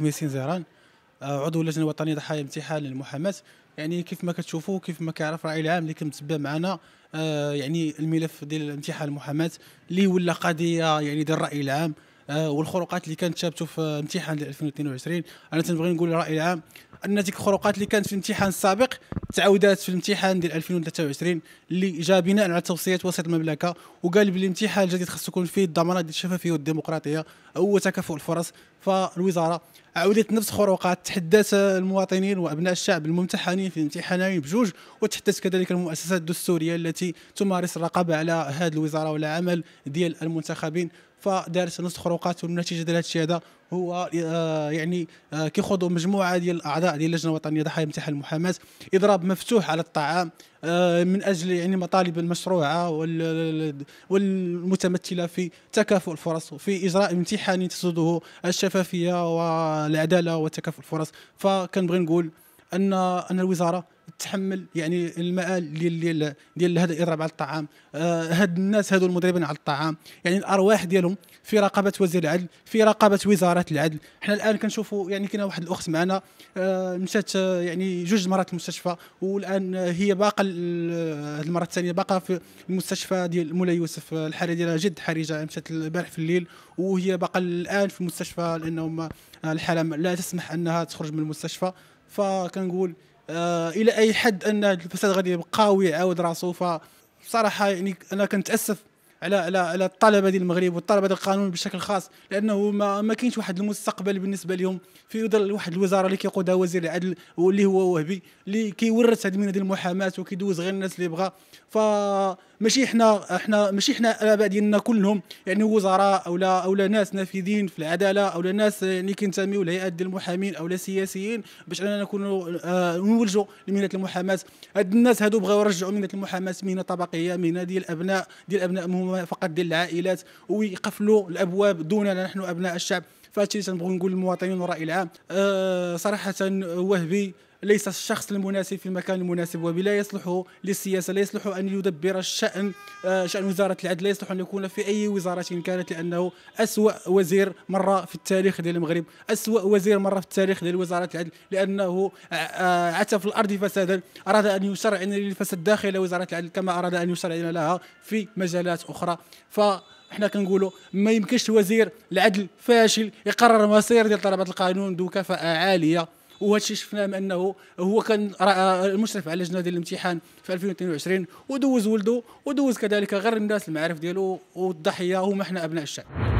ميسين زهران آه، عضو اللجنه الوطنيه ضحايا امتحان المحاماه يعني كيف ما كتشوفوا كيف ما كيعرف الراي العام اللي كمتبع معنا آه، يعني الملف ديال امتحان المحاماه اللي ولا قضيه يعني ديال الراي العام آه، والخروقات اللي كانت شابته في امتحان 2022 انا تنبغي نقول الراي العام ان ديك الخروقات اللي كانت في الامتحان السابق تعاودات في الامتحان ديال 2023 اللي جا بناء على توصيات وسط المملكه وقال بلي الامتحان الجديد خاصو يكون فيه الضمانات ديال الشفافيه والديمقراطيه هو تكافؤ الفرص فالوزاره عودت نفس خروقات تحدات المواطنين وابناء الشعب الممتحنين في الامتحانين بجوج وتحدات كذلك المؤسسات الدستوريه التي تمارس الرقابه على هذه الوزاره والعمل ديال المنتخبين فدارس نص خروقات والنتيجه ديال هذا الشيء هذا هو آه، يعني آه، كيخوضوا مجموعه ديال الاعضاء ديال اللجنه الوطنيه ضحايا امتحان المحاماه اضراب مفتوح على الطعام آه، من اجل يعني مطالب المشروعه والمتمثله في تكافؤ الفرص وفي اجراء امتحان تسوده الشفافيه والعداله وتكافؤ الفرص فكنبغي نقول ان ان الوزاره تحمل يعني المآل ديال ديال هذا الإضراب على الطعام آه، هاد الناس هادو المضربين على الطعام يعني الأرواح ديالهم في رقابة وزير العدل في رقابة وزارة العدل حنا الآن كنشوفوا يعني كاينه واحد الأخت معنا آه، مشات آه، يعني جوج مرات المستشفى والآن هي باقا هذه المرة الثانية باقا في المستشفى ديال مولاي يوسف الحالة ديالها جد حرجة مشات البارح في الليل وهي باقا الآن في المستشفى لأنهم الحالة لا تسمح أنها تخرج من المستشفى فكنقول آه، الى اي حد ان الفساد غادي يبقى ويعاود راسو فصراحه يعني انا كنتاسف على على على الطلبه ديال المغرب والطلبه ديال القانون بشكل خاص لانه ما, ما كاينش واحد المستقبل بالنسبه لهم في ظل واحد الوزاره اللي كيقودها وزير العدل واللي هو وهبي اللي كيورث هذه المهنه ديال المحاماه وكيدوز غير الناس اللي بغا ف ماشي حنا احنا ماشي حنا الاباء ديالنا كلهم يعني وزراء او لا او لا ناس نافذين في العداله او لا ناس آه، اللي كينتميو لهيئات ديال المحامين او لا سياسيين باش اننا نكونوا آه نولجوا لمهنه المحاماه هاد الناس هادو بغاو يرجعوا مهنه المحاماه مهنه طبقيه مهنه ديال ابناء ديال ابناء فقط ديال العائلات ويقفلوا الابواب دوننا نحن ابناء الشعب فهادشي اللي تنبغي نقول للمواطنين والراي العام أه صراحه وهبي ليس الشخص المناسب في المكان المناسب وبلا يصلح للسياسه لا يصلح ان يدبر الشان آه، شان وزاره العدل لا يصلح ان يكون في اي وزاره كانت لانه اسوا وزير مره في التاريخ ديال المغرب اسوا وزير مره في التاريخ ديال وزاره العدل لانه آه، آه، عتى في الارض فسادا اراد ان يشرع للفساد داخل وزاره العدل كما اراد ان يشرع لها في مجالات اخرى ف احنا كنقولوا ما يمكنش وزير العدل فاشل يقرر مصير ديال طلبه القانون ذو كفاءه عاليه وهذا الشيء شفناه انه هو كان المشرف على لجنه ديال الامتحان في 2022 ودوز ولده ودوز كذلك غير الناس المعارف ديالو والضحيه هما حنا ابناء الشعب